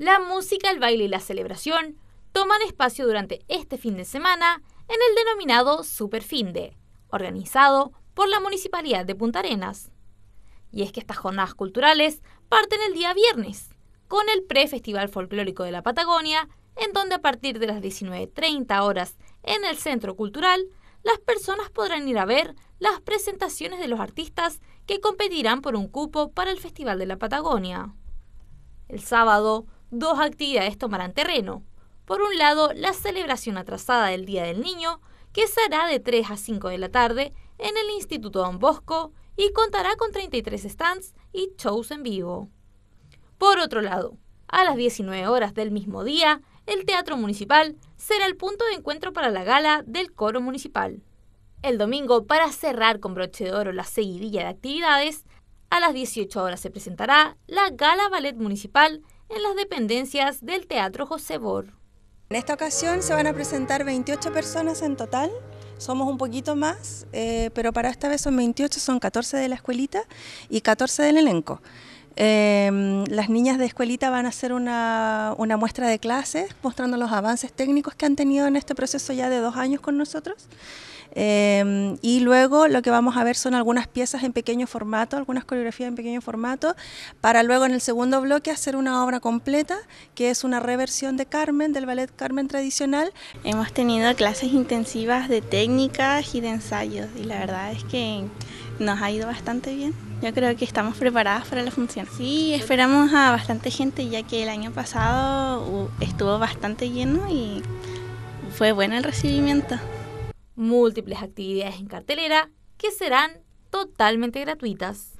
La música, el baile y la celebración toman espacio durante este fin de semana en el denominado Superfinde, organizado por la Municipalidad de Punta Arenas. Y es que estas jornadas culturales parten el día viernes, con el pre-festival folclórico de la Patagonia, en donde a partir de las 19.30 horas en el Centro Cultural, las personas podrán ir a ver las presentaciones de los artistas que competirán por un cupo para el Festival de la Patagonia. El sábado, dos actividades tomarán terreno. Por un lado, la celebración atrasada del Día del Niño, que será de 3 a 5 de la tarde en el Instituto Don Bosco y contará con 33 stands y shows en vivo. Por otro lado, a las 19 horas del mismo día, el Teatro Municipal será el punto de encuentro para la gala del coro municipal. El domingo, para cerrar con broche de oro la seguidilla de actividades, a las 18 horas se presentará la Gala Ballet Municipal en las dependencias del Teatro José Bor. En esta ocasión se van a presentar 28 personas en total. Somos un poquito más, eh, pero para esta vez son 28, son 14 de la escuelita y 14 del elenco. Em, las niñas de escuelita van a hacer una, una, muestra de clases mostrando los avances técnicos que han tenido en este proceso ya de dos años con nosotros. Em, y luego lo que vamos a ver son algunas piezas en pequeño formato, algunas coreografías en pequeño formato, para luego en el segundo bloque hacer una obra completa, que es una reversión de Carmen, del ballet Carmen tradicional. Hemos tenido clases intensivas de técnicas y de ensayos, y la verdad es que nos ha ido bastante bien. Yo creo que estamos preparadas para la función. Sí, esperamos a bastante gente ya que el año pasado uh, estuvo bastante lleno y fue bueno el recibimiento múltiples actividades en cartelera que serán totalmente gratuitas.